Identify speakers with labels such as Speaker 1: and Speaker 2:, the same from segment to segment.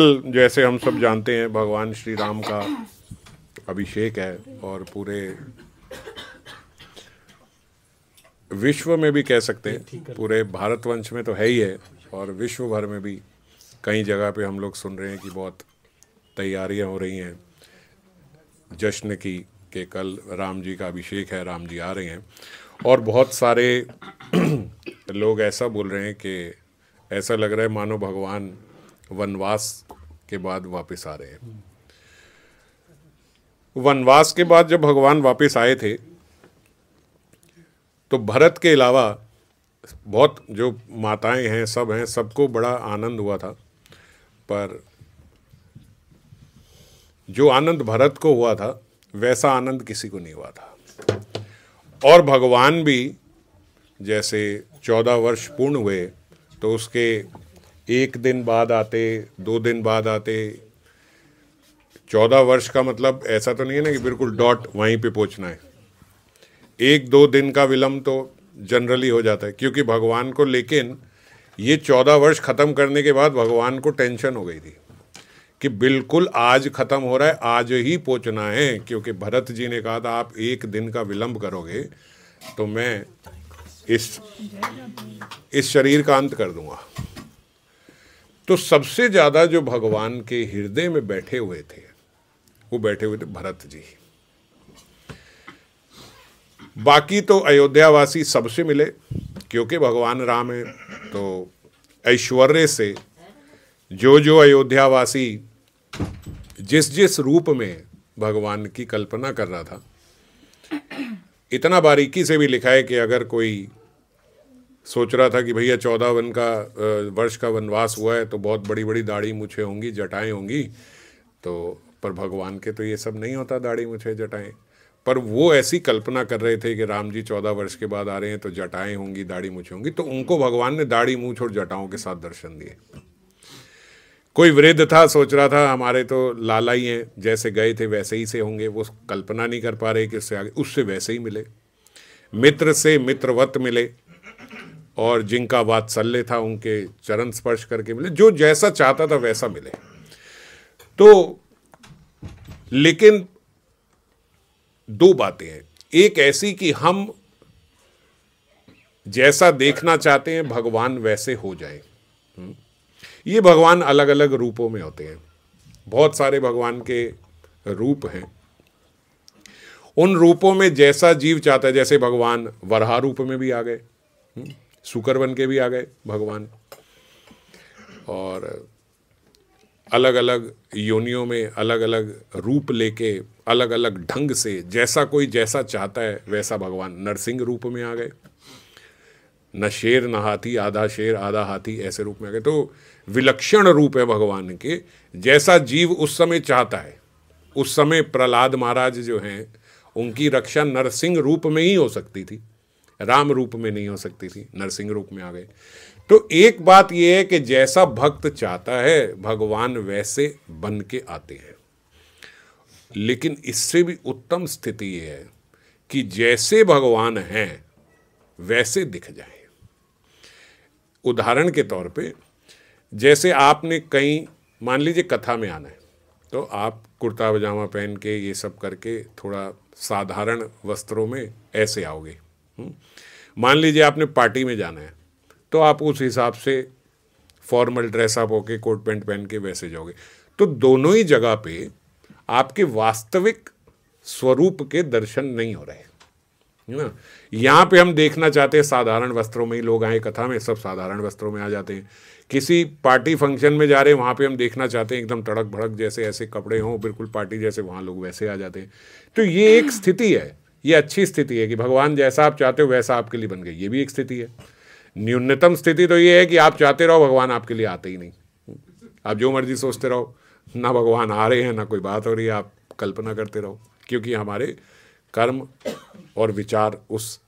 Speaker 1: जैसे हम सब जानते हैं भगवान श्री राम का अभिषेक है और पूरे विश्व में भी कह सकते हैं पूरे भारतवंश में तो है ही है और विश्व भर में भी कई जगह पे हम लोग सुन रहे हैं कि बहुत तैयारियां हो रही हैं जश्न की कि कल राम जी का अभिषेक है राम जी आ रहे हैं और बहुत सारे लोग ऐसा बोल रहे हैं कि ऐसा लग रहा है मानो भगवान वनवास के बाद वापस आ रहे हैं वनवास के बाद जब भगवान वापस आए थे तो भरत के अलावा बहुत जो माताएं हैं सब हैं सबको बड़ा आनंद हुआ था पर जो आनंद भरत को हुआ था वैसा आनंद किसी को नहीं हुआ था और भगवान भी जैसे चौदह वर्ष पूर्ण हुए तो उसके एक दिन बाद आते दो दिन बाद आते चौदह वर्ष का मतलब ऐसा तो नहीं है ना कि बिल्कुल डॉट वहीं पे पहुंचना है एक दो दिन का विलम्ब तो जनरली हो जाता है क्योंकि भगवान को लेकिन ये चौदह वर्ष ख़त्म करने के बाद भगवान को टेंशन हो गई थी कि बिल्कुल आज ख़त्म हो रहा है आज ही पहुंचना है क्योंकि भरत जी ने कहा था आप एक दिन का विलम्ब करोगे तो मैं इस इस शरीर का अंत कर दूंगा तो सबसे ज़्यादा जो भगवान के हृदय में बैठे हुए थे वो बैठे हुए थे भरत जी बाकी तो अयोध्यावासी सबसे मिले क्योंकि भगवान राम है तो ऐश्वर्य से जो जो अयोध्यावासी जिस जिस रूप में भगवान की कल्पना कर रहा था इतना बारीकी से भी लिखा है कि अगर कोई सोच रहा था कि भैया चौदह वन का वर्ष का वनवास हुआ है तो बहुत बड़ी बड़ी दाढ़ी मुझे होंगी जटाएं होंगी तो पर भगवान के तो ये सब नहीं होता दाढ़ी मुझे जटाएं पर वो ऐसी कल्पना कर रहे थे कि राम जी चौदह वर्ष के बाद आ रहे हैं तो जटाएं होंगी दाढ़ी मूछ होंगी तो उनको भगवान ने दाढ़ी मूछ और जटाओं के साथ दर्शन दिए कोई वृद्ध था सोच रहा था हमारे तो लाला ही हैं जैसे गए थे वैसे ही से होंगे वो कल्पना नहीं कर पा रहे कि उससे आगे उससे वैसे ही मिले मित्र से मित्रवत मिले और जिनका वात्सल्य था उनके चरण स्पर्श करके मिले जो जैसा चाहता था वैसा मिले तो लेकिन दो बातें हैं एक ऐसी कि हम जैसा देखना चाहते हैं भगवान वैसे हो जाए हम्म। ये भगवान अलग अलग रूपों में होते हैं बहुत सारे भगवान के रूप हैं उन रूपों में जैसा जीव चाहता है जैसे भगवान वरहा रूप में भी आ गए हम्म। सुकर बन के भी आ गए भगवान और अलग अलग योनियों में अलग अलग रूप लेके अलग अलग ढंग से जैसा कोई जैसा चाहता है वैसा भगवान नरसिंह रूप में आ गए न शेर न हाथी आधा शेर आधा हाथी ऐसे रूप में आ गए तो विलक्षण रूप है भगवान के जैसा जीव उस समय चाहता है उस समय प्रहलाद महाराज जो हैं उनकी रक्षा नरसिंह रूप में ही हो सकती थी राम रूप में नहीं हो सकती थी नरसिंह रूप में आ गए तो एक बात यह है कि जैसा भक्त चाहता है भगवान वैसे बन के आते हैं लेकिन इससे भी उत्तम स्थिति यह है कि जैसे भगवान हैं वैसे दिख जाए उदाहरण के तौर पे जैसे आपने कहीं मान लीजिए कथा में आना है तो आप कुर्ता पजामा पहन के ये सब करके थोड़ा साधारण वस्त्रों में ऐसे आओगे हम्म। मान लीजिए आपने पार्टी में जाना है तो आप उस हिसाब से फॉर्मल ड्रेसअप होके कोट पैंट पहन के वैसे जाओगे तो दोनों ही जगह पे आपके वास्तविक स्वरूप के दर्शन नहीं हो रहे है ना यहाँ पे हम देखना चाहते हैं साधारण वस्त्रों में ही लोग आए कथा में सब साधारण वस्त्रों में आ जाते हैं किसी पार्टी फंक्शन में जा रहे हैं वहाँ पे हम देखना चाहते हैं एकदम तड़क भड़क जैसे ऐसे कपड़े हों बिल्कुल पार्टी जैसे वहाँ लोग वैसे आ जाते हैं तो ये एक स्थिति है ये अच्छी स्थिति है कि भगवान जैसा आप चाहते हो वैसा आपके लिए बन गई ये भी एक स्थिति है न्यूनतम स्थिति तो ये है कि आप चाहते रहो भगवान आपके लिए आते ही नहीं आप जो मर्जी सोचते रहो ना भगवान आ रहे हैं ना कोई बात हो रही है आप कल्पना करते रहो क्योंकि हमारे कर्म और विचार उस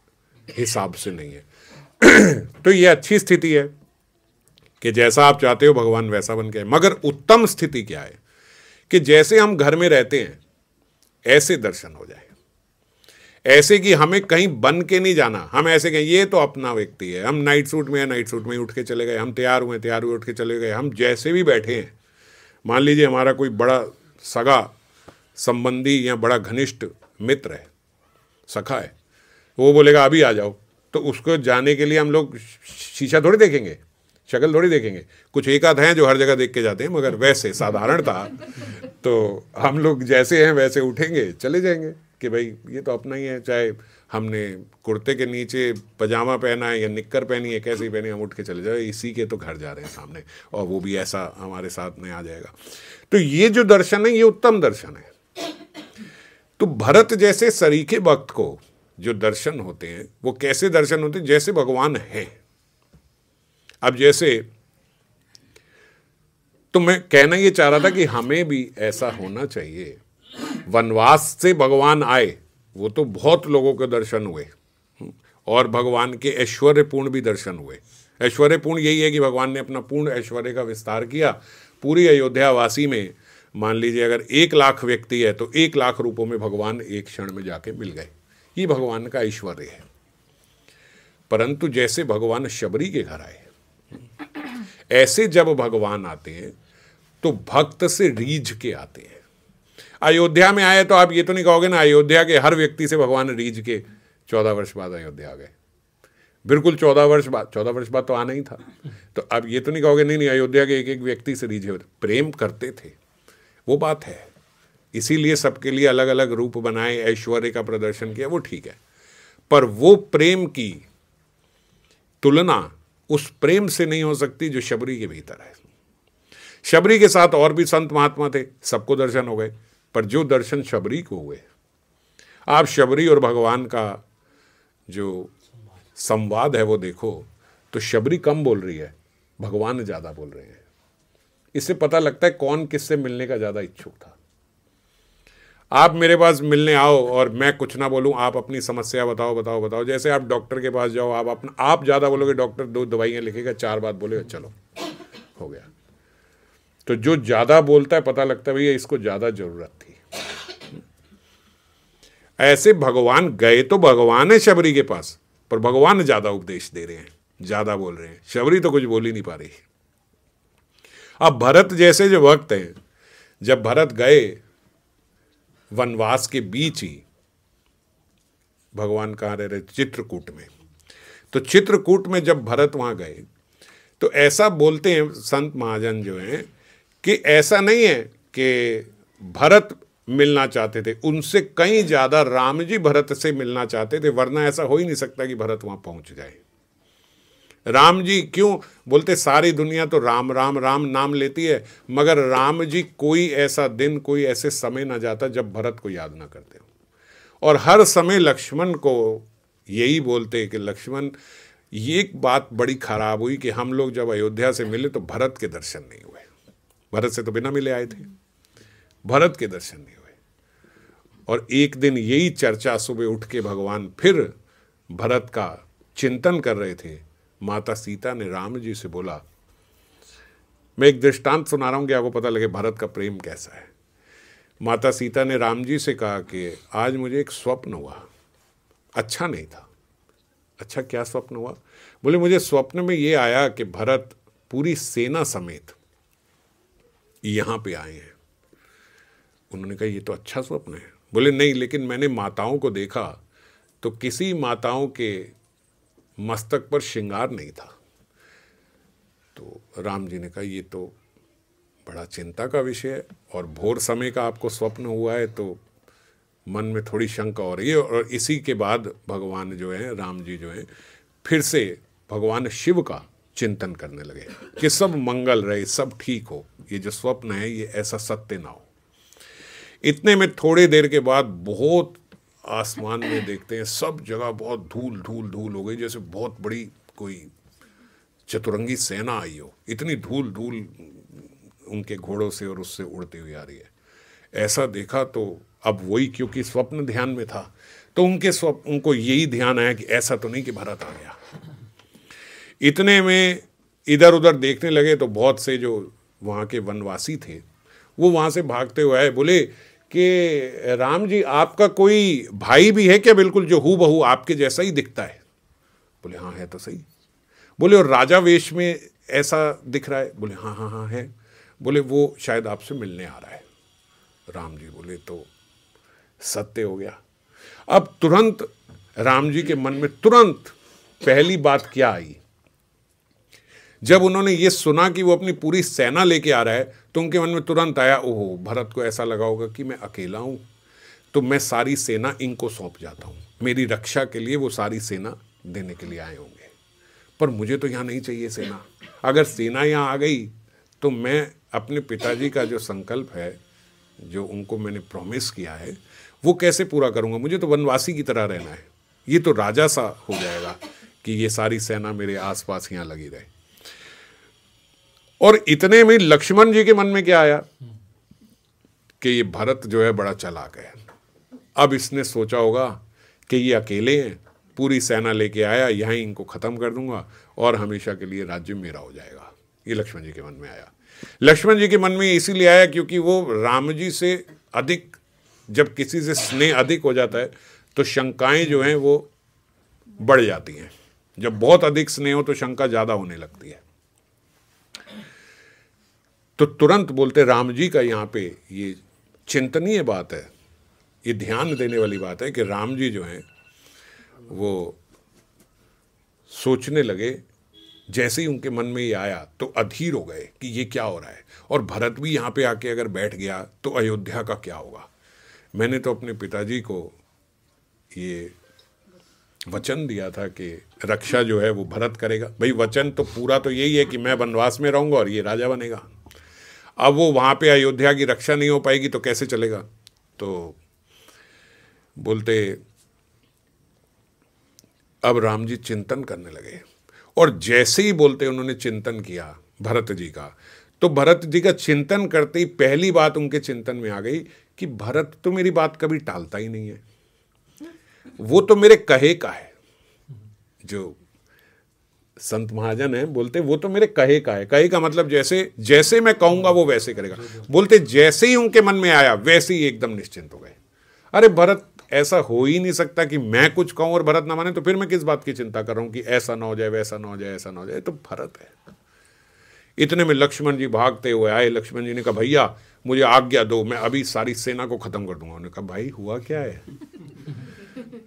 Speaker 1: हिसाब से नहीं है तो ये अच्छी स्थिति है कि जैसा आप चाहते हो भगवान वैसा बन के मगर उत्तम स्थिति क्या है कि जैसे हम घर में रहते हैं ऐसे दर्शन हो जाए ऐसे कि हमें कहीं बन के नहीं जाना हम ऐसे कहें ये तो अपना व्यक्ति है हम नाइट सूट में है नाइट सूट में उठ के चले गए हम तैयार हुए तैयार हुए उठ के चले गए हम जैसे भी बैठे हैं मान लीजिए हमारा कोई बड़ा सगा संबंधी या बड़ा घनिष्ठ मित्र है सखा है तो वो बोलेगा अभी आ जाओ तो उसको जाने के लिए हम लोग शीशा थोड़ी देखेंगे शक्ल थोड़ी देखेंगे कुछ एक आध हैं जो हर जगह देख के जाते हैं मगर वैसे साधारणता तो हम लोग जैसे हैं वैसे उठेंगे चले जाएंगे कि भाई ये तो अपना ही है चाहे हमने कुर्ते के नीचे पजामा पहना है या निक्कर पहनी है कैसे पहनी हम उठ के चले जाए इसी के तो घर जा रहे हैं सामने और वो भी ऐसा हमारे साथ में आ जाएगा तो ये जो दर्शन है ये उत्तम दर्शन है तो भरत जैसे सरीखे भक्त को जो दर्शन होते हैं वो कैसे दर्शन होते हैं जैसे भगवान है अब जैसे तो मैं कहना ये चाह रहा था कि हमें भी ऐसा होना चाहिए वनवास से भगवान आए वो तो बहुत लोगों के दर्शन हुए और भगवान के ऐश्वर्यपूर्ण भी दर्शन हुए ऐश्वर्यपूर्ण यही है कि भगवान ने अपना पूर्ण ऐश्वर्य का विस्तार किया पूरी अयोध्या वासी में मान लीजिए अगर एक लाख व्यक्ति है तो एक लाख रूपों में भगवान एक क्षण में जाके मिल गए ये भगवान का ऐश्वर्य है परंतु जैसे भगवान शबरी के घर आए ऐसे जब भगवान आते हैं तो भक्त से रीझ के आते हैं अयोध्या में आए तो आप ये तो नहीं कहोगे ना अयोध्या के हर व्यक्ति से भगवान रीझ के चौदह वर्ष बाद अयोध्या आ गए बिल्कुल चौदह वर्ष बाद चौदह वर्ष बाद तो आना ही था तो अब ये तो नहीं कहोगे नहीं नहीं अयोध्या के एक एक व्यक्ति से रीझे प्रेम करते थे वो बात है इसीलिए सबके लिए अलग अलग रूप बनाए ऐश्वर्य का प्रदर्शन किया वो ठीक है पर वो प्रेम की तुलना उस प्रेम से नहीं हो सकती जो शबरी के भीतर है शबरी के साथ और भी संत महात्मा थे सबको दर्शन हो गए पर जो दर्शन शबरी को हुए आप शबरी और भगवान का जो संवाद है वो देखो तो शबरी कम बोल रही है भगवान ज़्यादा बोल रहे हैं इससे पता लगता है कौन किससे मिलने का ज़्यादा इच्छुक था आप मेरे पास मिलने आओ और मैं कुछ ना बोलूं आप अपनी समस्या बताओ बताओ बताओ जैसे आप डॉक्टर के पास जाओ आप अपना आप ज़्यादा बोलोगे डॉक्टर दो दवाइयाँ लिखेगा चार बात बोलेगा चलो हो गया तो जो ज़्यादा बोलता है पता लगता है भैया इसको ज़्यादा ज़रूरत थी ऐसे भगवान गए तो भगवान है शबरी के पास पर भगवान ज़्यादा उपदेश दे रहे हैं ज़्यादा बोल रहे हैं शबरी तो कुछ बोल ही नहीं पा रही अब भरत जैसे जो भक्त हैं जब भरत गए वनवास के बीच ही भगवान कहाँ रह रहे चित्रकूट में तो चित्रकूट में जब भरत वहां गए तो ऐसा बोलते हैं संत महाजन जो हैं कि ऐसा नहीं है कि भरत मिलना चाहते थे उनसे कहीं ज़्यादा राम जी भरत से मिलना चाहते थे वरना ऐसा हो ही नहीं सकता कि भरत वहाँ पहुँच जाए राम जी क्यों बोलते सारी दुनिया तो राम राम राम नाम लेती है मगर राम जी कोई ऐसा दिन कोई ऐसे समय ना जाता जब भरत को याद ना करते हो और हर समय लक्ष्मण को यही बोलते कि लक्ष्मण ये एक बात बड़ी खराब हुई कि हम लोग जब अयोध्या से मिले तो भरत के दर्शन नहीं हुए भरत से तो बिना मिले आए थे भरत के दर्शन नहीं हुए और एक दिन यही चर्चा सुबह उठ के भगवान फिर भरत का चिंतन कर रहे थे माता सीता ने राम जी से बोला मैं एक दृष्टांत सुना रहा हूँ कि आपको पता लगे भरत का प्रेम कैसा है माता सीता ने राम जी से कहा कि आज मुझे एक स्वप्न हुआ अच्छा नहीं था अच्छा क्या स्वप्न हुआ बोले मुझे स्वप्न में ये आया कि भरत पूरी सेना समेत यहाँ पे आए हैं उन्होंने कहा ये तो अच्छा स्वप्न है बोले नहीं लेकिन मैंने माताओं को देखा तो किसी माताओं के मस्तक पर श्रृंगार नहीं था तो राम जी ने कहा ये तो बड़ा चिंता का विषय है और भोर समय का आपको स्वप्न हुआ है तो मन में थोड़ी शंका हो रही है और इसी के बाद भगवान जो है राम जी जो है फिर से भगवान शिव का चिंतन करने लगे कि सब मंगल रहे सब ठीक हो ये जो स्वप्न है ये ऐसा सत्य ना हो इतने में थोड़ी देर के बाद बहुत आसमान में देखते हैं सब जगह बहुत धूल धूल धूल हो गई जैसे बहुत बड़ी कोई चतुरंगी सेना आई हो इतनी धूल धूल उनके घोड़ों से और उससे उड़ती हुई आ रही है ऐसा देखा तो अब वही क्योंकि स्वप्न ध्यान में था तो उनके स्वप्न उनको यही ध्यान आया कि ऐसा तो नहीं कि भारत आ गया इतने में इधर उधर देखने लगे तो बहुत से जो वहाँ के वनवासी थे वो वहाँ से भागते हुए आए बोले कि राम जी आपका कोई भाई भी है क्या बिल्कुल जो हु बहू आपके जैसा ही दिखता है बोले हाँ है तो सही बोले और राजा वेश में ऐसा दिख रहा है बोले हाँ हाँ हाँ है बोले वो शायद आपसे मिलने आ रहा है राम जी बोले तो सत्य हो गया अब तुरंत राम जी के मन में तुरंत पहली बात क्या आई जब उन्होंने ये सुना कि वो अपनी पूरी सेना लेके आ रहा है तो उनके मन में तुरंत आया ओहो भरत को ऐसा लगा होगा कि मैं अकेला हूँ तो मैं सारी सेना इनको सौंप जाता हूँ मेरी रक्षा के लिए वो सारी सेना देने के लिए आए होंगे पर मुझे तो यहाँ नहीं चाहिए सेना अगर सेना यहाँ आ गई तो मैं अपने पिताजी का जो संकल्प है जो उनको मैंने प्रॉमिस किया है वो कैसे पूरा करूँगा मुझे तो वनवासी की तरह रहना है ये तो राजा सा हो जाएगा कि ये सारी सेना मेरे आसपास यहाँ लगी रहे और इतने में लक्ष्मण जी के मन में क्या आया कि ये भरत जो है बड़ा चला गया अब इसने सोचा होगा कि ये अकेले हैं पूरी सेना लेके आया यहाँ इनको ख़त्म कर दूंगा और हमेशा के लिए राज्य मेरा हो जाएगा ये लक्ष्मण जी के मन में आया लक्ष्मण जी के मन में इसीलिए आया क्योंकि वो राम जी से अधिक जब किसी से स्नेह अधिक हो जाता है तो शंकाएं जो हैं वो बढ़ जाती हैं जब बहुत अधिक स्नेह हो तो शंका ज़्यादा होने लगती है तो तुरंत बोलते राम जी का यहाँ पे ये चिंतनीय बात है ये ध्यान देने वाली बात है कि राम जी जो हैं वो सोचने लगे जैसे ही उनके मन में ये आया तो अधीर हो गए कि ये क्या हो रहा है और भरत भी यहाँ पे आके अगर बैठ गया तो अयोध्या का क्या होगा मैंने तो अपने पिताजी को ये वचन दिया था कि रक्षा जो है वो भरत करेगा भाई वचन तो पूरा तो यही है कि मैं वनवास में रहूँगा और ये राजा बनेगा अब वो वहाँ पे अयोध्या की रक्षा नहीं हो पाएगी तो कैसे चलेगा तो बोलते अब राम जी चिंतन करने लगे और जैसे ही बोलते उन्होंने चिंतन किया भरत जी का तो भरत जी का चिंतन करते ही पहली बात उनके चिंतन में आ गई कि भरत तो मेरी बात कभी टालता ही नहीं है वो तो मेरे कहे का है जो संत महाजन है बोलते वो तो मेरे कहे का है कहे का मतलब जैसे जैसे मैं कहूंगा वो वैसे करेगा बोलते जैसे ही उनके मन में आया वैसे ही एकदम निश्चिंत हो गए अरे भरत ऐसा हो ही नहीं सकता कि मैं कुछ कहूं और भरत ना माने तो फिर मैं किस बात की चिंता कर रहा हूं कि ऐसा ना हो जाए वैसा ना हो जाए ऐसा ना हो जाए तो भरत है इतने में लक्ष्मण जी भागते हुए आए लक्ष्मण जी ने कहा भैया मुझे आज्ञा दो मैं अभी सारी सेना को खत्म कर दूंगा उन्होंने कहा भाई हुआ क्या है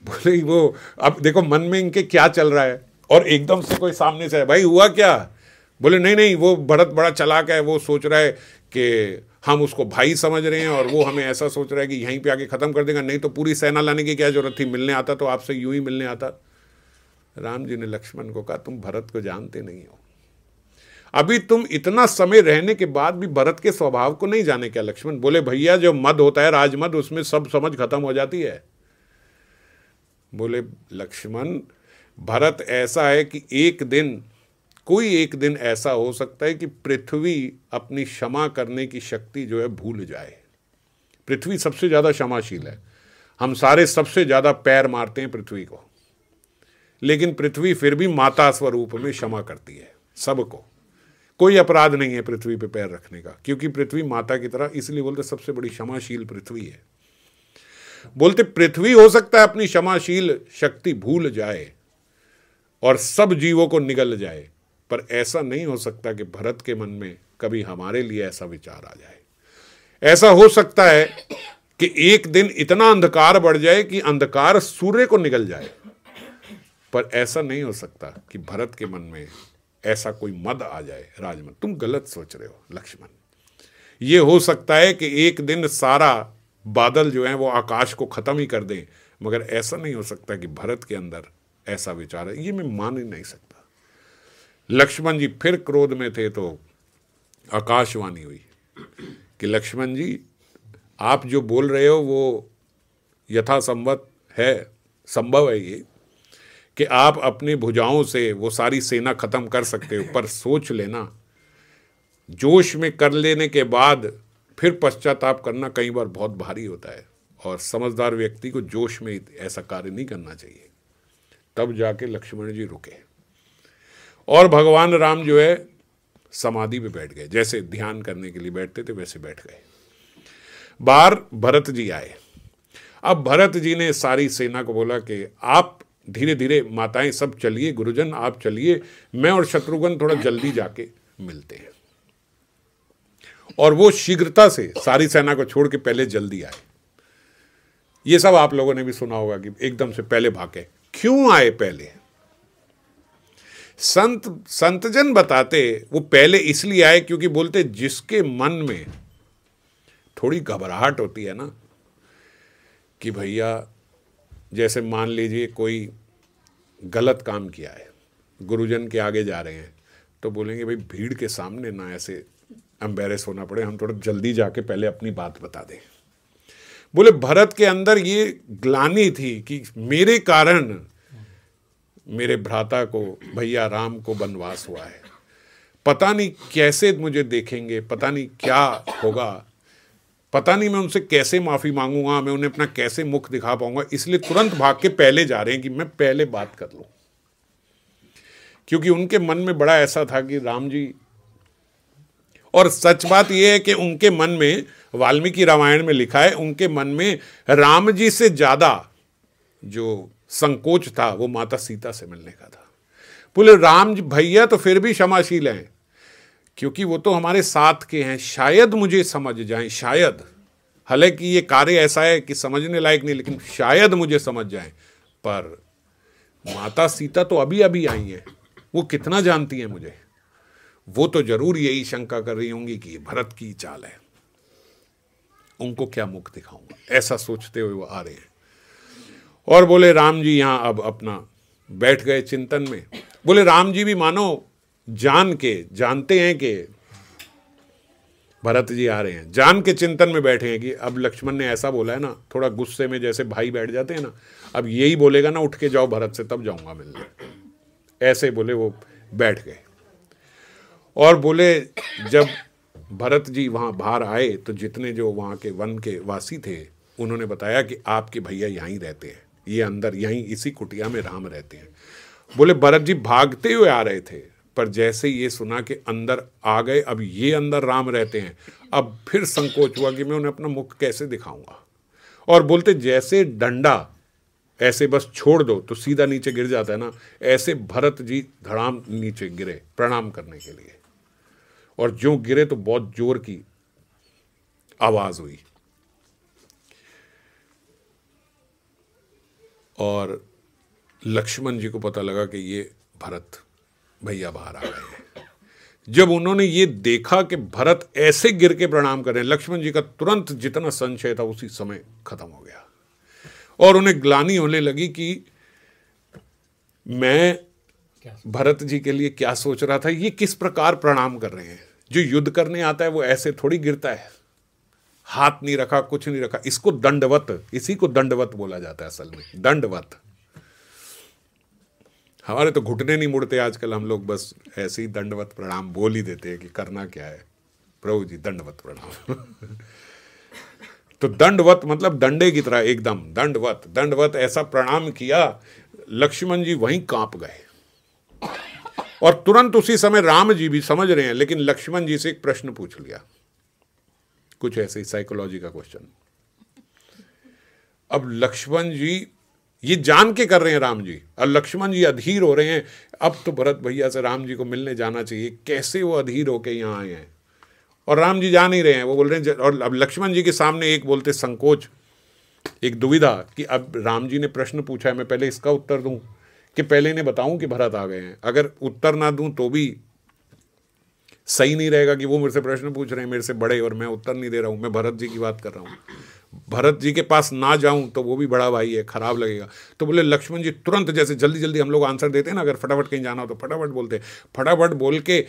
Speaker 1: बोले वो अब देखो मन में इनके क्या चल रहा है और एकदम से कोई सामने से भाई हुआ क्या बोले नहीं नहीं वो भरत बड़ा चलाक है वो सोच रहा है कि हम उसको भाई समझ रहे हैं और वो हमें ऐसा सोच रहा है कि यहीं पे आके ख़त्म कर देगा नहीं तो पूरी सेना लाने की क्या जरूरत थी मिलने आता तो आपसे यूं ही मिलने आता राम जी ने लक्ष्मण को कहा तुम भरत को जानते नहीं हो अभी तुम इतना समय रहने के बाद भी भरत के स्वभाव को नहीं जाने क्या लक्ष्मण बोले भैया जो मद होता है राजमद उसमें सब समझ खत्म हो जाती है बोले लक्ष्मण भारत ऐसा है कि एक दिन कोई एक दिन ऐसा हो सकता है कि पृथ्वी अपनी क्षमा करने की शक्ति जो है भूल जाए पृथ्वी सबसे ज़्यादा क्षमाशील है हम सारे सबसे ज़्यादा पैर मारते हैं पृथ्वी को लेकिन पृथ्वी फिर भी माता स्वरूप में क्षमा करती है सबको कोई अपराध नहीं है पृथ्वी पे पैर रखने का क्योंकि पृथ्वी माता की तरह इसलिए बोलते सबसे बड़ी क्षमाशील पृथ्वी है बोलते पृथ्वी हो सकता है अपनी क्षमाशील शक्ति भूल जाए और सब जीवों को निगल जाए पर ऐसा नहीं हो सकता कि भरत के मन में कभी हमारे लिए ऐसा विचार आ जाए ऐसा हो सकता है कि एक दिन इतना अंधकार बढ़ जाए कि अंधकार सूर्य को निगल जाए पर ऐसा नहीं हो सकता कि भरत के मन में ऐसा कोई मद आ जाए राजमन तुम गलत सोच रहे हो लक्ष्मण ये हो सकता है कि एक दिन सारा बादल जो है वो आकाश को खत्म ही कर दें मगर ऐसा नहीं हो सकता कि भरत के अंदर ऐसा विचार है ये मैं मान ही नहीं सकता लक्ष्मण जी फिर क्रोध में थे तो आकाशवाणी हुई कि लक्ष्मण जी आप जो बोल रहे हो वो यथासंभव है संभव है ये कि आप अपनी भुजाओं से वो सारी सेना खत्म कर सकते हो पर सोच लेना जोश में कर लेने के बाद फिर पश्चाताप करना कई बार बहुत भारी होता है और समझदार व्यक्ति को जोश में ऐसा कार्य नहीं करना चाहिए तब जाके लक्ष्मण जी रुके और भगवान राम जो है समाधि पे बैठ गए जैसे ध्यान करने के लिए बैठते थे वैसे बैठ गए बार भरत जी आए अब भरत जी ने सारी सेना को बोला कि आप धीरे धीरे माताएं सब चलिए गुरुजन आप चलिए मैं और शत्रुघ्न थोड़ा जल्दी जाके मिलते हैं और वो शीघ्रता से सारी सेना को छोड़ के पहले जल्दी आए ये सब आप लोगों ने भी सुना होगा कि एकदम से पहले भागे क्यों आए पहले संत संतजन बताते वो पहले इसलिए आए क्योंकि बोलते जिसके मन में थोड़ी घबराहट होती है ना कि भैया जैसे मान लीजिए कोई गलत काम किया है गुरुजन के आगे जा रहे हैं तो बोलेंगे भाई भीड़ के सामने ना ऐसे एम्बेरस होना पड़े हम थोड़ा जल्दी जाके पहले अपनी बात बता दें बोले भरत के अंदर ये ग्लानी थी कि मेरे कारण मेरे भ्राता को भैया राम को बनवास हुआ है पता नहीं कैसे मुझे देखेंगे पता नहीं क्या होगा पता नहीं मैं उनसे कैसे माफ़ी मांगूंगा मैं उन्हें अपना कैसे मुख दिखा पाऊंगा इसलिए तुरंत भाग के पहले जा रहे हैं कि मैं पहले बात कर लू क्योंकि उनके मन में बड़ा ऐसा था कि राम जी और सच बात यह है कि उनके मन में वाल्मीकि रामायण में लिखा है उनके मन में राम जी से ज़्यादा जो संकोच था वो माता सीता से मिलने का था बोले राम भैया तो फिर भी क्षमाशील हैं क्योंकि वो तो हमारे साथ के हैं शायद मुझे समझ जाएं शायद हालांकि ये कार्य ऐसा है कि समझने लायक नहीं लेकिन शायद मुझे समझ जाएं पर माता सीता तो अभी अभी आई हैं वो कितना जानती हैं मुझे वो तो जरूर यही शंका कर रही होंगी कि भरत की चाल है उनको क्या मुख दिखाऊंगा ऐसा सोचते हुए वो आ रहे हैं और बोले राम जी यहां अब अपना बैठ गए चिंतन में बोले राम जी भी मानो जान के जानते हैं कि भरत जी आ रहे हैं जान के चिंतन में बैठे हैं कि अब लक्ष्मण ने ऐसा बोला है ना थोड़ा गुस्से में जैसे भाई बैठ जाते हैं ना अब यही बोलेगा ना उठ के जाओ भरत से तब जाऊंगा मिलने ऐसे बोले वो बैठ गए और बोले जब भरत जी वहाँ बाहर आए तो जितने जो वहाँ के वन के वासी थे उन्होंने बताया कि आपके भैया यहीं रहते हैं ये अंदर यहीं इसी कुटिया में राम रहते हैं बोले भरत जी भागते हुए आ रहे थे पर जैसे ये सुना कि अंदर आ गए अब ये अंदर राम रहते हैं अब फिर संकोच हुआ कि मैं उन्हें अपना मुख कैसे दिखाऊंगा और बोलते जैसे डंडा ऐसे बस छोड़ दो तो सीधा नीचे गिर जाता है ना ऐसे भरत जी धड़ाम नीचे गिरे प्रणाम करने के लिए और जो गिरे तो बहुत जोर की आवाज हुई और लक्ष्मण जी को पता लगा कि ये भरत भैया बाहर आ गए जब उन्होंने ये देखा कि भरत ऐसे गिर के प्रणाम करें लक्ष्मण जी का तुरंत जितना संशय था उसी समय खत्म हो गया और उन्हें ग्लानी होने लगी कि मैं भरत जी के लिए क्या सोच रहा था ये किस प्रकार प्रणाम कर रहे हैं जो युद्ध करने आता है वो ऐसे थोड़ी गिरता है हाथ नहीं रखा कुछ नहीं रखा इसको दंडवत इसी को दंडवत बोला जाता है असल में दंडवत हमारे तो घुटने नहीं मुड़ते आजकल हम लोग बस ऐसे ही दंडवत प्रणाम बोल ही देते हैं कि करना क्या है प्रभु जी दंडवत प्रणाम तो दंडवत मतलब दंडे की तरह एकदम दंडवत दंडवत ऐसा प्रणाम किया लक्ष्मण जी वहीं कांप गए और तुरंत उसी समय राम जी भी समझ रहे हैं लेकिन लक्ष्मण जी से एक प्रश्न पूछ लिया कुछ ऐसे ही साइकोलॉजी का क्वेश्चन अब लक्ष्मण जी ये जान के कर रहे हैं राम जी और लक्ष्मण जी अधीर हो रहे हैं अब तो भरत भैया से राम जी को मिलने जाना चाहिए कैसे वो अधीर होके यहाँ आए हैं और राम जी जा नहीं रहे हैं वो बोल रहे हैं और अब लक्ष्मण जी के सामने एक बोलते संकोच एक दुविधा कि अब राम जी ने प्रश्न पूछा है मैं पहले इसका उत्तर दूं कि पहले इन्हें बताऊं कि भरत आ गए हैं अगर उत्तर ना दूं तो भी सही नहीं रहेगा कि वो मेरे से प्रश्न पूछ रहे हैं मेरे से बड़े और मैं उत्तर नहीं दे रहा हूँ मैं भरत जी की बात कर रहा हूँ भरत जी के पास ना जाऊं तो वो भी बड़ा भाई है खराब लगेगा तो बोले लक्ष्मण जी तुरंत जैसे जल्दी जल्दी हम लोग आंसर देते हैं ना अगर फटाफट कहीं जाना हो तो फटाफट बोलते फटाफट बोल के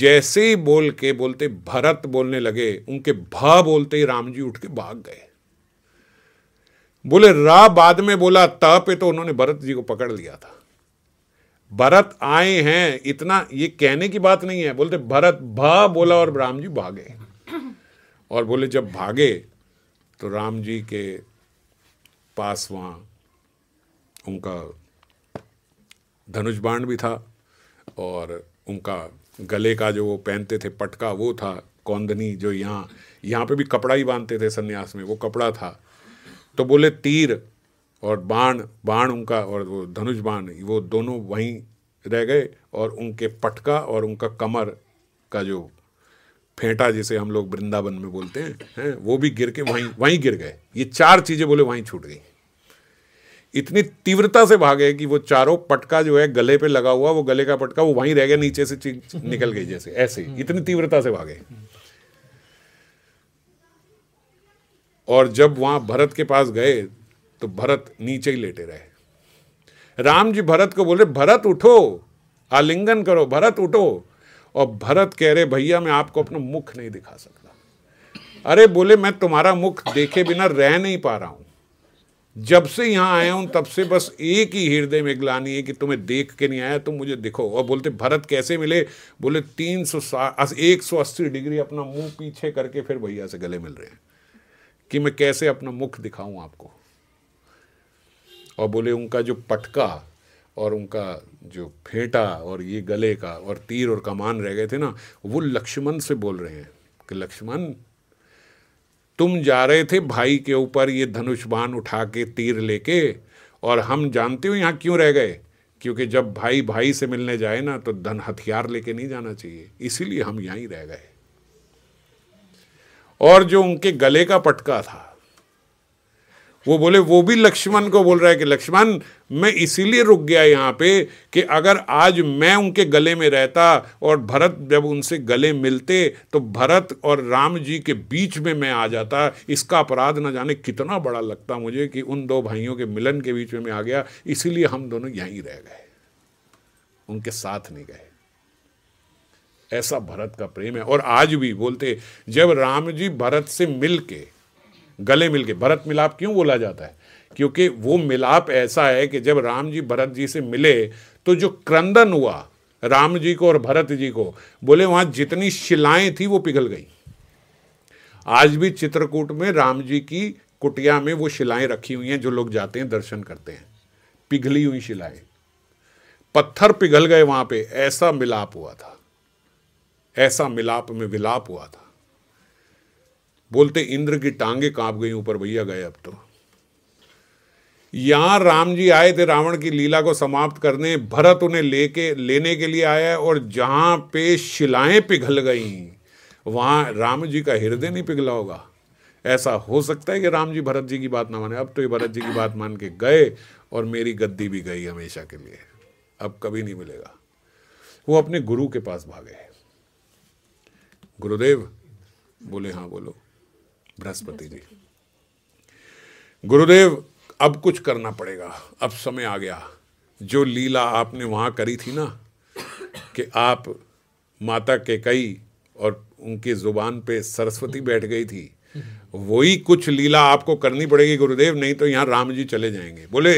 Speaker 1: जैसे ही बोल के बोलते भरत बोलने लगे उनके भ बोलते ही राम जी उठ के भाग गए बोले रा बाद में बोला त पे तो उन्होंने भरत जी को पकड़ लिया था भरत आए हैं इतना ये कहने की बात नहीं है बोलते भरत भा बोला और राम जी भागे और बोले जब भागे तो राम जी के पास वहाँ उनका धनुष बाण भी था और उनका गले का जो वो पहनते थे पटका वो था कौंदनी जो यहाँ यहाँ पे भी कपड़ा ही बांधते थे सन्यास में वो कपड़ा था तो बोले तीर और बाण बाण उनका और वो धनुष बाण वो दोनों वहीं रह गए और उनके पटका और उनका कमर का जो फेंटा जिसे हम लोग वृंदावन में बोलते हैं है, वो भी गिर के वहीं वहीं गिर गए ये चार चीज़ें बोले वहीं छूट गई इतनी तीव्रता से भागे कि वो चारों पटका जो है गले पे लगा हुआ वो गले का पटका वो वहीं रह गया नीचे से निकल गई जैसे ऐसे इतनी तीव्रता से भागे और जब वहां भरत के पास गए तो भरत नीचे ही लेटे रहे राम जी भरत को बोले भरत उठो आलिंगन करो भरत उठो और भरत कह रहे भैया मैं आपको अपना मुख नहीं दिखा सकता अरे बोले मैं तुम्हारा मुख देखे बिना रह नहीं पा रहा हूं जब से यहां आया हूं तब से बस एक ही हृदय में ग्लानी है कि तुम्हें देख के नहीं आया तुम मुझे दिखो और बोलते भरत कैसे मिले बोले तीन सौ एक अस्सी डिग्री अपना मुंह पीछे करके फिर भैया से गले मिल रहे हैं कि मैं कैसे अपना मुख दिखाऊं आपको और बोले उनका जो पटका और उनका जो फेंटा और ये गले का और तीर और कमान रह गए थे ना वो लक्ष्मण से बोल रहे हैं कि लक्ष्मण तुम जा रहे थे भाई के ऊपर ये धनुष बाण उठा के तीर लेके और हम जानते हो यहाँ क्यों रह गए क्योंकि जब भाई भाई से मिलने जाए ना तो धन हथियार लेके नहीं जाना चाहिए इसीलिए हम यहीं रह गए और जो उनके गले का पटका था वो बोले वो भी लक्ष्मण को बोल रहा है कि लक्ष्मण मैं इसीलिए रुक गया यहाँ पे कि अगर आज मैं उनके गले में रहता और भरत जब उनसे गले मिलते तो भरत और राम जी के बीच में मैं आ जाता इसका अपराध न जाने कितना बड़ा लगता मुझे कि उन दो भाइयों के मिलन के बीच में मैं आ गया इसीलिए हम दोनों यहीं रह गए उनके साथ नहीं गए ऐसा भरत का प्रेम है और आज भी बोलते जब राम जी भरत से मिल के गले मिल के भरत मिलाप क्यों बोला जाता है क्योंकि वो मिलाप ऐसा है कि जब राम जी भरत जी से मिले तो जो क्रंदन हुआ राम जी को और भरत जी को बोले वहां जितनी शिलाएं थी वो पिघल गई आज भी चित्रकूट में राम जी की कुटिया में वो शिलाएं रखी हुई हैं जो लोग जाते हैं दर्शन करते हैं पिघली हुई शिलाएं पत्थर पिघल गए वहां पे ऐसा मिलाप हुआ था ऐसा मिलाप में विलाप हुआ था बोलते इंद्र की टांगे कांप गई ऊपर भैया गए अब तो यहां राम जी आए थे रावण की लीला को समाप्त करने भरत उन्हें लेके लेने के लिए आया और जहां पे शिलाएं पिघल गई वहां राम जी का हृदय नहीं पिघला होगा ऐसा हो सकता है कि राम जी भरत जी की बात ना माने अब तो ये भरत जी की बात मान के गए और मेरी गद्दी भी गई हमेशा के लिए अब कभी नहीं मिलेगा वो अपने गुरु के पास भागे गुरुदेव बोले हाँ बोलो बृहस्पति जी गुरुदेव अब कुछ करना पड़ेगा अब समय आ गया जो लीला आपने वहां करी थी ना कि आप माता के कई और उनकी ज़ुबान पे सरस्वती बैठ गई थी वही कुछ लीला आपको करनी पड़ेगी गुरुदेव नहीं तो यहां राम जी चले जाएंगे बोले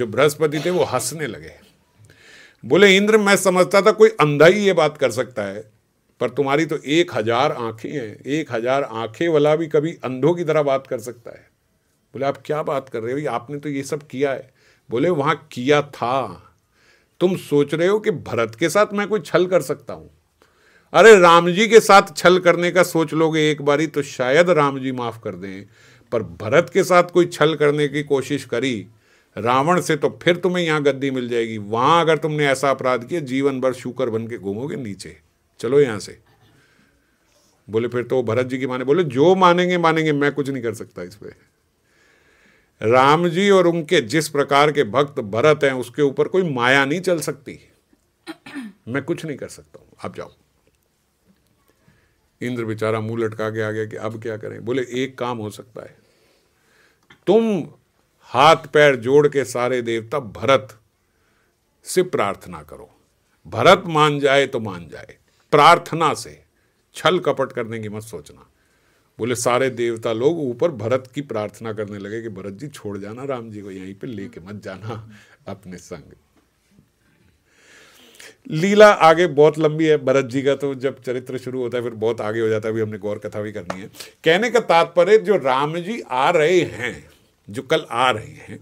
Speaker 1: जो बृहस्पति थे वो हंसने लगे बोले इंद्र मैं समझता था कोई अंधा ही ये बात कर सकता है पर तुम्हारी तो एक हजार आंखें हैं एक हजार आंखें वाला भी कभी अंधों की तरह बात कर सकता है बोले आप क्या बात कर रहे हो आपने तो ये सब किया है बोले वहां किया था तुम सोच रहे हो कि भरत के साथ मैं कोई छल कर सकता हूँ अरे राम जी के साथ छल करने का सोच लोगे एक बारी तो शायद राम जी माफ़ कर दें पर भरत के साथ कोई छल करने की कोशिश करी रावण से तो फिर तुम्हें यहाँ गद्दी मिल जाएगी वहां अगर तुमने ऐसा अपराध किया जीवन भर शूकर बन के घूमोगे नीचे चलो यहां से बोले फिर तो भरत जी की माने बोले जो मानेंगे मानेंगे मैं कुछ नहीं कर सकता इस पर राम जी और उनके जिस प्रकार के भक्त भरत हैं उसके ऊपर कोई माया नहीं चल सकती मैं कुछ नहीं कर सकता हूं आप जाओ इंद्र बेचारा मुंह लटका के आ गया कि अब क्या करें बोले एक काम हो सकता है तुम हाथ पैर जोड़ के सारे देवता भरत से प्रार्थना करो भरत मान जाए तो मान जाए प्रार्थना से छल कपट करने की मत सोचना बोले सारे देवता लोग ऊपर भरत की प्रार्थना करने लगे कि भरत जी छोड़ जाना राम जी को यहीं पे लेके मत जाना अपने संग लीला आगे बहुत लंबी है भरत जी का तो जब चरित्र शुरू होता है फिर बहुत आगे हो जाता है अभी हमने गौर कथा भी करनी है कहने का तात्पर्य जो राम जी आ रहे हैं जो कल आ रहे हैं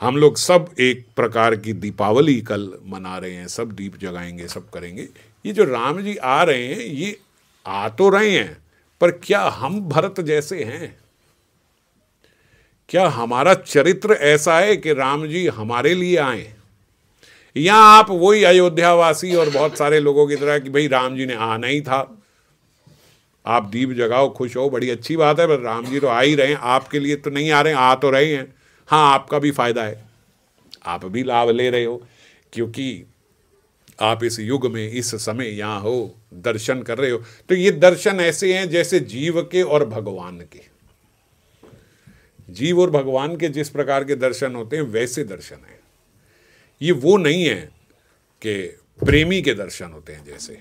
Speaker 1: हम लोग सब एक प्रकार की दीपावली कल मना रहे हैं सब दीप जगाएंगे सब करेंगे ये जो राम जी आ रहे हैं ये आ तो रहे हैं पर क्या हम भरत जैसे हैं क्या हमारा चरित्र ऐसा है कि राम जी हमारे लिए आए या आप वही अयोध्यावासी और बहुत सारे लोगों की तरह कि भाई राम जी ने आना ही था आप दीप जगाओ खुश हो बड़ी अच्छी बात है पर राम जी तो आ ही रहे हैं आपके लिए तो नहीं आ रहे हैं आ तो रहे हैं हाँ आपका भी फायदा है आप भी लाभ ले रहे हो क्योंकि आप इस युग में इस समय यहाँ हो दर्शन कर रहे हो तो ये दर्शन ऐसे हैं जैसे जीव के और भगवान के जीव और भगवान के जिस प्रकार के दर्शन होते हैं वैसे दर्शन हैं ये वो नहीं है कि प्रेमी के दर्शन होते हैं जैसे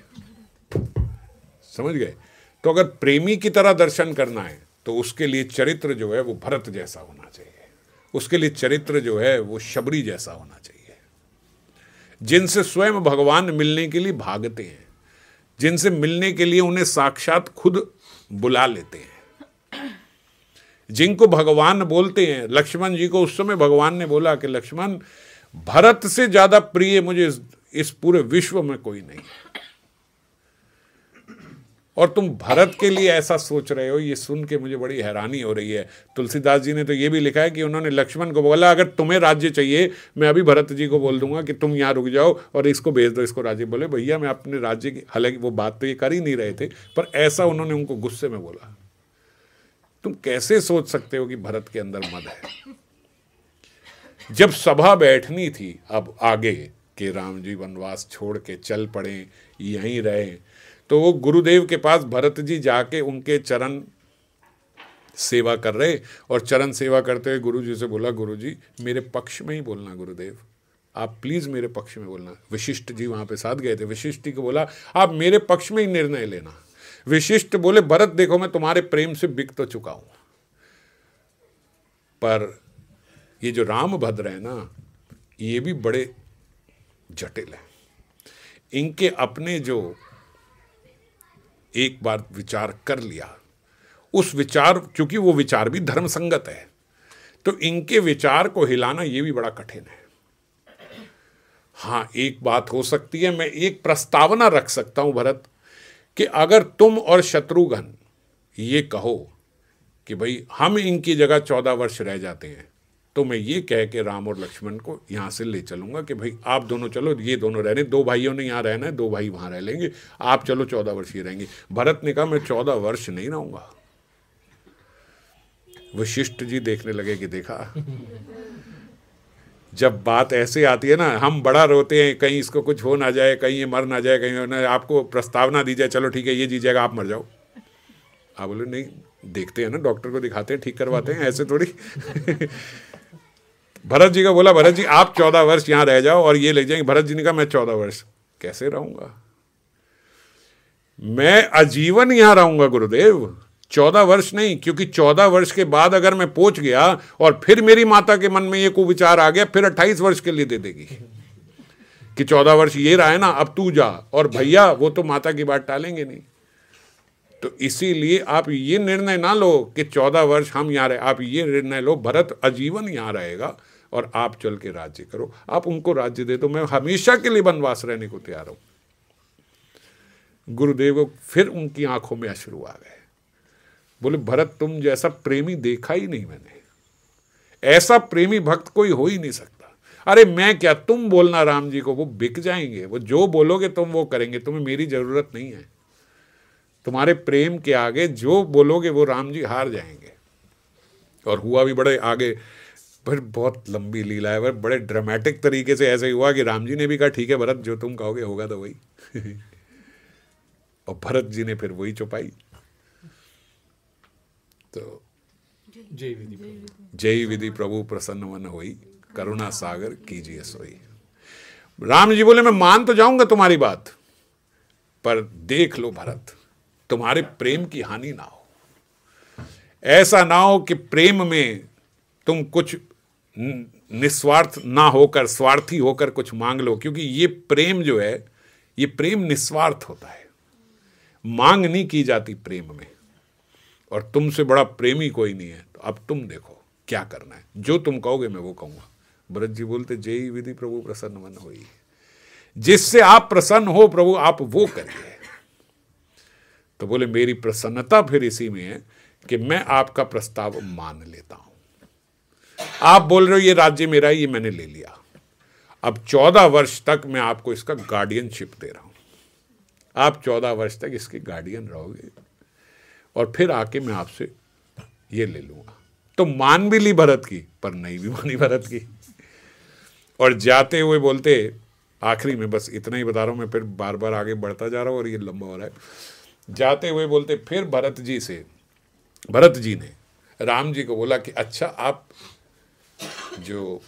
Speaker 1: समझ गए तो अगर प्रेमी की तरह दर्शन करना है तो उसके लिए चरित्र जो है वो भरत जैसा होना चाहिए उसके लिए चरित्र जो है वो शबरी जैसा होना चाहिए जिनसे स्वयं भगवान मिलने के लिए भागते हैं जिनसे मिलने के लिए उन्हें साक्षात खुद बुला लेते हैं जिनको भगवान बोलते हैं लक्ष्मण जी को उस समय भगवान ने बोला कि लक्ष्मण भरत से ज्यादा प्रिय मुझे इस, इस पूरे विश्व में कोई नहीं है और तुम भारत के लिए ऐसा सोच रहे हो ये सुन के मुझे बड़ी हैरानी हो रही है तुलसीदास जी ने तो ये भी लिखा है कि उन्होंने लक्ष्मण को बोला अगर तुम्हें राज्य चाहिए मैं अभी भरत जी को बोल दूंगा कि तुम यहाँ रुक जाओ और इसको भेज दो इसको राज्य बोले भैया मैं अपने राज्य की हालांकि वो बात तो ये कर ही नहीं रहे थे पर ऐसा उन्होंने उनको गुस्से में बोला तुम कैसे सोच सकते हो कि भरत के अंदर मद है जब सभा बैठनी थी अब आगे के राम जी वनवास छोड़ के चल पड़े यहीं रहें तो वो गुरुदेव के पास भरत जी जाके उनके चरण सेवा कर रहे और चरण सेवा करते हुए गुरु जी से बोला गुरु जी मेरे पक्ष में ही बोलना गुरुदेव आप प्लीज़ मेरे पक्ष में बोलना विशिष्ट जी वहाँ पे साथ गए थे विशिष्ट जी को बोला आप मेरे पक्ष में ही निर्णय लेना विशिष्ट बोले भरत देखो मैं तुम्हारे प्रेम से बिक तो चुका हूँ पर ये जो राम भद्र है ना ये भी बड़े जटिल हैं इनके अपने जो एक बार विचार कर लिया उस विचार क्योंकि वो विचार भी धर्म संगत है तो इनके विचार को हिलाना ये भी बड़ा कठिन है हाँ एक बात हो सकती है मैं एक प्रस्तावना रख सकता हूं भरत कि अगर तुम और शत्रुघ्न ये कहो कि भाई हम इनकी जगह चौदह वर्ष रह जाते हैं तो मैं ये कह के राम और लक्ष्मण को यहाँ से ले चलूँगा कि भाई आप दोनों चलो ये दोनों रहने दो भाइयों ने यहाँ रहना है दो भाई वहाँ रह लेंगे आप चलो चौदह वर्ष ही रहेंगे भरत ने कहा मैं चौदह वर्ष नहीं रहूँगा वशिष्ठ जी देखने लगे कि देखा जब बात ऐसे आती है ना हम बड़ा रोते हैं कहीं इसको कुछ हो ना जाए कहीं ये मर ना जाए कहीं ना आपको प्रस्तावना दी जाए चलो ठीक है ये जी जाएगा आप मर जाओ आप बोले नहीं देखते हैं ना डॉक्टर को दिखाते हैं ठीक करवाते हैं ऐसे थोड़ी भरत जी का बोला भरत जी आप चौदह वर्ष यहां रह जाओ और ये ले जाएंगे भरत जी ने कहा मैं चौदह वर्ष कैसे रहूंगा मैं आजीवन यहां रहूंगा गुरुदेव चौदह वर्ष नहीं क्योंकि चौदह वर्ष के बाद अगर मैं पहुंच गया और फिर मेरी माता के मन में ये कुविचार आ गया फिर अट्ठाईस वर्ष के लिए दे देगी कि चौदह वर्ष ये रहा है ना अब तू जा और भैया वो तो माता की बात टालेंगे नहीं तो इसीलिए आप ये निर्णय ना लो कि चौदह वर्ष हम यहाँ रहे आप ये निर्णय लो भरत आजीवन यहाँ रहेगा और आप चल के राज्य करो आप उनको राज्य दे दो मैं हमेशा के लिए वनवास रहने को तैयार हूं गुरुदेव को फिर उनकी आंखों में अश्रु आ गए बोले भरत तुम जैसा प्रेमी देखा ही नहीं मैंने ऐसा प्रेमी भक्त कोई हो ही नहीं सकता अरे मैं क्या तुम बोलना राम जी को वो बिक जाएंगे वो जो बोलोगे तुम वो करेंगे तुम्हें मेरी जरूरत नहीं है तुम्हारे प्रेम के आगे जो बोलोगे वो राम जी हार जाएंगे और हुआ भी बड़े आगे पर बहुत लंबी लीला है पर बड़े ड्रामेटिक तरीके से ऐसे हुआ कि राम जी ने भी कहा ठीक है भरत जो तुम कहोगे होगा तो वही और भरत जी ने फिर वही चुपाई तो जय विधि जय विधि प्रभु प्रसन्न मन हुई करुणा सागर कीजिए सोई राम जी बोले मैं मान तो जाऊंगा तुम्हारी बात पर देख लो भरत तुम्हारे प्रेम की हानि ना हो ऐसा ना हो कि प्रेम में तुम कुछ निस्वार्थ ना होकर स्वार्थी होकर कुछ मांग लो क्योंकि ये प्रेम जो है ये प्रेम निस्वार्थ होता है मांग नहीं की जाती प्रेम में और तुमसे बड़ा प्रेमी कोई नहीं है तो अब तुम देखो क्या करना है जो तुम कहोगे मैं वो कहूंगा भरत जी बोलते जय विधि प्रभु प्रसन्न मन हो जिससे आप प्रसन्न हो प्रभु आप वो करिए तो बोले मेरी प्रसन्नता फिर इसी में है कि मैं आपका प्रस्ताव मान लेता हूं आप बोल रहे हो ये राज्य मेरा है ये मैंने ले लिया अब चौदह वर्ष तक मैं आपको इसका गार्डियनशिप दे रहा हूं आप चौदह वर्ष तक इसके गार्डियन रहोगे और फिर आके मैं आपसे ये ले लूंगा तो मान भी ली भरत की पर नहीं भी मानी भरत की और जाते हुए बोलते आखिरी में बस इतना ही बता रहा हूं मैं फिर बार बार आगे बढ़ता जा रहा हूं और ये लंबा हो रहा है जाते हुए बोलते फिर भरत जी से भरत जी ने राम जी को बोला कि अच्छा आप जो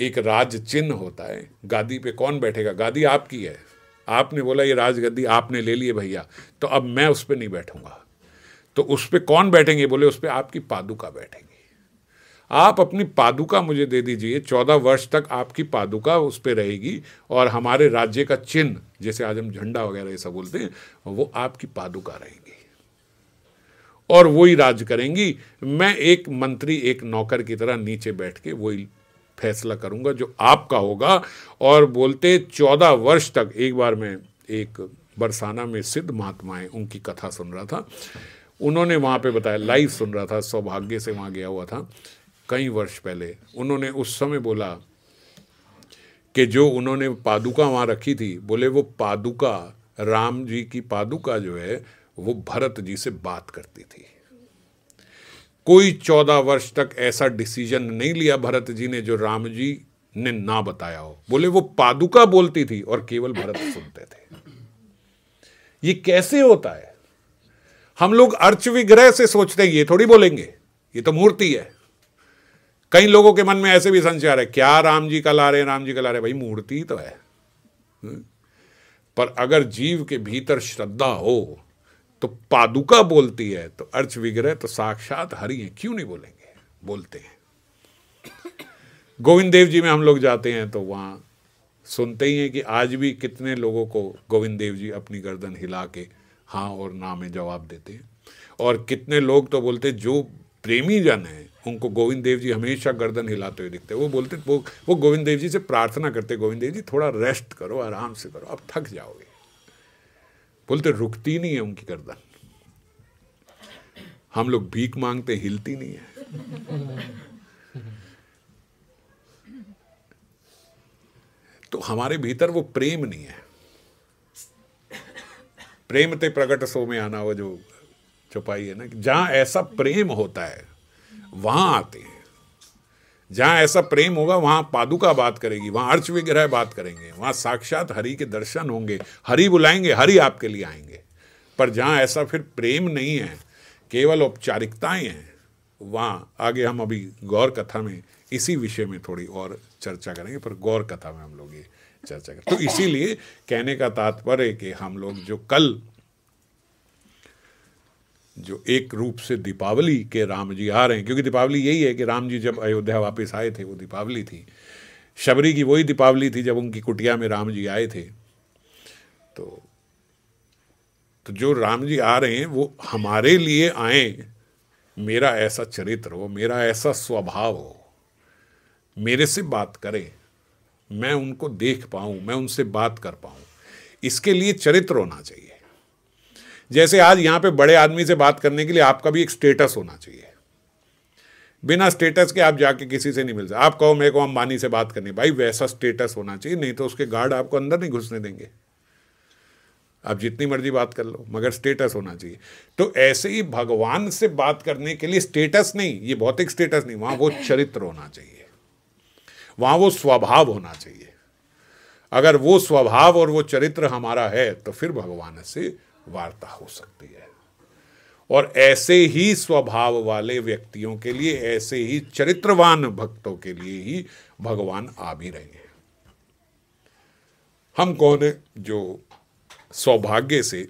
Speaker 1: एक राज चिन्ह होता है गादी पे कौन बैठेगा गादी आपकी है आपने बोला ये राज गद्दी आपने ले लिए भैया तो अब मैं उस पर नहीं बैठूंगा तो उस पर कौन बैठेंगे बोले उस पर आपकी पादुका बैठेंगी आप अपनी पादुका मुझे दे दीजिए चौदह वर्ष तक आपकी पादुका उस पर रहेगी और हमारे राज्य का चिन्ह जैसे आज हम झंडा वगैरह ये सब बोलते हैं वो आपकी पादुका रहेगी और वो ही राज करेंगी मैं एक मंत्री एक नौकर की तरह नीचे बैठ के वही फैसला करूंगा जो आपका होगा और बोलते चौदह वर्ष तक एक बार मैं एक बरसाना में सिद्ध महात्मा है उनकी कथा सुन रहा था उन्होंने वहाँ पे बताया लाइव सुन रहा था सौभाग्य से वहाँ गया हुआ था कई वर्ष पहले उन्होंने उस समय बोला कि जो उन्होंने पादुका वहाँ रखी थी बोले वो पादुका राम जी की पादुका जो है वो भरत जी से बात करती थी कोई चौदह वर्ष तक ऐसा डिसीजन नहीं लिया भरत जी ने जो राम जी ने ना बताया हो बोले वो पादुका बोलती थी और केवल भरत सुनते थे ये कैसे होता है हम लोग अर्च विग्रह से सोचते हैं ये थोड़ी बोलेंगे ये तो मूर्ति है कई लोगों के मन में ऐसे भी संचार है क्या राम जी का ला रहे राम जी का ला रहे भाई मूर्ति तो है पर अगर जीव के भीतर श्रद्धा हो तो पादुका बोलती है तो अर्च विग्रह तो साक्षात हरि है क्यों नहीं बोलेंगे बोलते हैं गोविंद देव जी में हम लोग जाते हैं तो वहां सुनते ही हैं कि आज भी कितने लोगों को गोविंद देव जी अपनी गर्दन हिला के हाँ और ना में जवाब देते हैं और कितने लोग तो बोलते जो प्रेमी जन हैं उनको गोविंद देव जी हमेशा गर्दन हिलाते हुए दिखते वो बोलते वो वो गोविंद देव जी से प्रार्थना करते गोविंद देव जी थोड़ा रेस्ट करो आराम से करो आप थक जाओगे बोलते रुकती नहीं है उनकी गर्दन हम लोग भीख मांगते हिलती नहीं है तो हमारे भीतर वो प्रेम नहीं है प्रेम ते प्रकट सो में आना वो जो छुपाई है ना जहां ऐसा प्रेम होता है वहां आते हैं जहाँ ऐसा प्रेम होगा वहाँ पादुका बात करेगी वहाँ अर्च विग्रह बात करेंगे वहाँ साक्षात हरि के दर्शन होंगे हरि बुलाएंगे हरि आपके लिए आएंगे पर जहाँ ऐसा फिर प्रेम नहीं है केवल औपचारिकताएं हैं वहाँ आगे हम अभी गौर कथा में इसी विषय में थोड़ी और चर्चा करेंगे पर गौर कथा में हम लोग ये चर्चा करें तो इसीलिए कहने का तात्पर्य कि हम लोग जो कल जो एक रूप से दीपावली के राम जी आ रहे हैं क्योंकि दीपावली यही है कि राम जी जब अयोध्या वापस आए थे वो दीपावली थी शबरी की वही दीपावली थी जब उनकी कुटिया में राम जी आए थे तो तो जो राम जी आ रहे हैं वो हमारे लिए आए मेरा ऐसा चरित्र हो मेरा ऐसा स्वभाव हो मेरे से बात करें मैं उनको देख पाऊं मैं उनसे बात कर पाऊं इसके लिए चरित्र होना चाहिए जैसे आज यहाँ पे बड़े आदमी से बात करने के लिए आपका भी एक स्टेटस होना चाहिए बिना स्टेटस के आप जाके किसी से नहीं मिल आप कहो मेरे को अंबानी से बात करनी भाई वैसा स्टेटस होना चाहिए नहीं तो उसके गार्ड आपको अंदर नहीं घुसने देंगे आप जितनी मर्जी बात कर लो मगर स्टेटस होना चाहिए तो ऐसे ही भगवान से बात करने के लिए स्टेटस नहीं ये भौतिक स्टेटस नहीं वहां वो चरित्र होना चाहिए वहां वो स्वभाव होना चाहिए अगर वो स्वभाव और वो चरित्र हमारा है तो फिर भगवान से वार्ता हो सकती है और ऐसे ही स्वभाव वाले व्यक्तियों के लिए ऐसे ही चरित्रवान भक्तों के लिए ही भगवान आ भी रहे हैं हम कौन है जो सौभाग्य से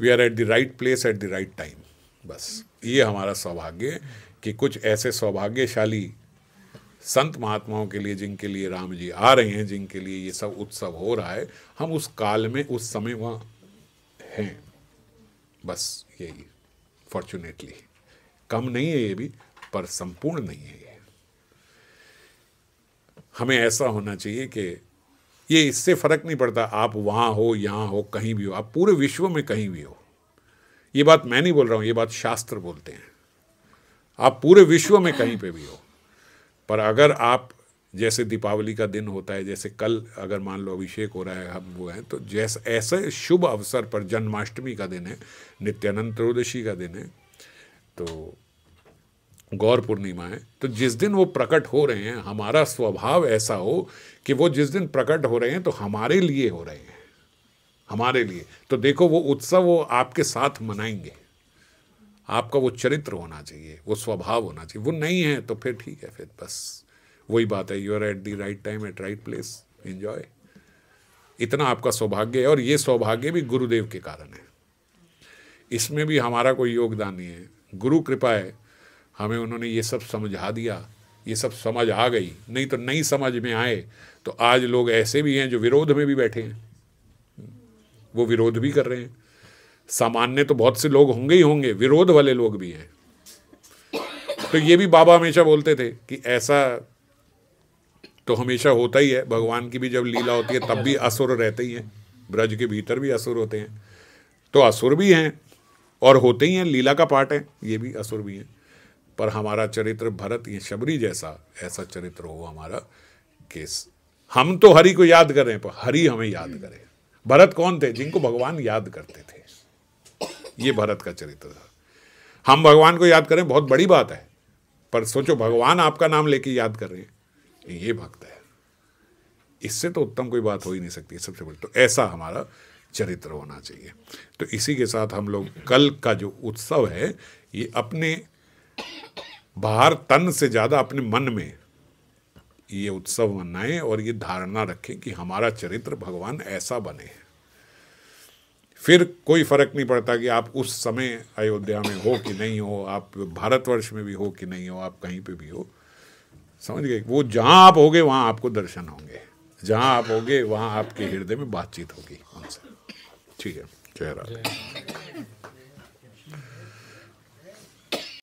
Speaker 1: we are at the right place at the right time बस ये हमारा सौभाग्य कि कुछ ऐसे सौभाग्यशाली संत महात्माओं के लिए जिनके लिए राम जी आ रहे हैं जिनके लिए ये सब उत्सव हो रहा है हम उस काल में उस समय वहाँ हैं बस यही फॉर्चुनेटली कम नहीं है ये भी पर संपूर्ण नहीं है ये हमें ऐसा होना चाहिए कि ये इससे फर्क नहीं पड़ता आप वहाँ हो यहाँ हो कहीं भी हो आप पूरे विश्व में कहीं भी हो ये बात मैं नहीं बोल रहा हूँ ये बात शास्त्र बोलते हैं आप पूरे विश्व में कहीं पे भी हो पर अगर आप जैसे दीपावली का दिन होता है जैसे कल अगर मान लो अभिषेक हो रहा है हम वो हैं तो जैसे ऐसे शुभ अवसर पर जन्माष्टमी का दिन है नित्यानंद त्रयोदशी का दिन है तो गौर पूर्णिमा है तो जिस दिन वो प्रकट हो रहे हैं हमारा स्वभाव ऐसा हो कि वो जिस दिन प्रकट हो रहे हैं तो हमारे लिए हो रहे हैं हमारे लिए तो देखो वो उत्सव वो आपके साथ मनाएंगे आपका वो चरित्र होना चाहिए वो स्वभाव होना चाहिए वो नहीं है तो फिर ठीक है फिर बस वही बात है you are at the right time at right place enjoy इतना आपका सौभाग्य है और ये सौभाग्य भी गुरुदेव के कारण है इसमें भी हमारा कोई योगदान नहीं है गुरु कृपा है हमें उन्होंने ये सब समझा दिया ये सब समझ आ गई नहीं तो नहीं समझ में आए तो आज लोग ऐसे भी हैं जो विरोध में भी बैठे हैं वो विरोध भी कर रहे हैं सामान्य तो बहुत से लोग होंगे ही होंगे विरोध वाले लोग भी हैं तो ये भी बाबा हमेशा बोलते थे कि ऐसा तो हमेशा होता ही है भगवान की भी जब लीला होती है तब भी असुर रहते ही हैं ब्रज के भीतर भी असुर होते हैं तो असुर भी हैं और होते ही हैं लीला का पार्ट है ये भी असुर भी हैं पर हमारा चरित्र भरत ये शबरी जैसा ऐसा चरित्र हो हमारा केस हम तो हरि को याद करें पर हरि हमें याद करें भरत कौन थे जिनको भगवान याद करते थे ये भारत का चरित्र था हम भगवान को याद करें बहुत बड़ी बात है पर सोचो भगवान आपका नाम लेके याद कर रहे हैं ये भक्त है इससे तो उत्तम कोई बात हो ही नहीं सकती सबसे बड़ी तो ऐसा हमारा चरित्र होना चाहिए तो इसी के साथ हम लोग कल का जो उत्सव है ये अपने बाहर तन से ज़्यादा अपने मन में ये उत्सव मनाएं और ये धारणा रखें कि हमारा चरित्र भगवान ऐसा बने फिर कोई फ़र्क नहीं पड़ता कि आप उस समय अयोध्या में हो कि नहीं हो आप भारतवर्ष में भी हो कि नहीं हो आप कहीं पे भी हो समझ गए वो जहाँ आप होगे वहाँ आपको दर्शन होंगे जहाँ आप होगे वहाँ आपके हृदय में बातचीत होगी उनसे ठीक है चेहरा